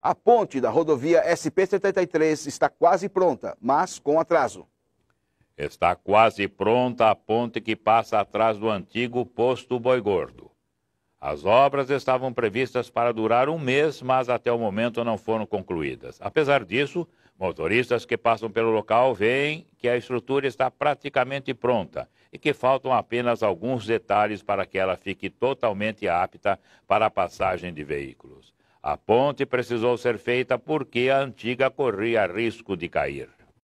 A ponte da rodovia SP-73 está quase pronta, mas com atraso. Está quase pronta a ponte que passa atrás do antigo posto Boi Gordo. As obras estavam previstas para durar um mês, mas até o momento não foram concluídas. Apesar disso, motoristas que passam pelo local veem que a estrutura está praticamente pronta e que faltam apenas alguns detalhes para que ela fique totalmente apta para a passagem de veículos. A ponte precisou ser feita porque a antiga corria risco de cair.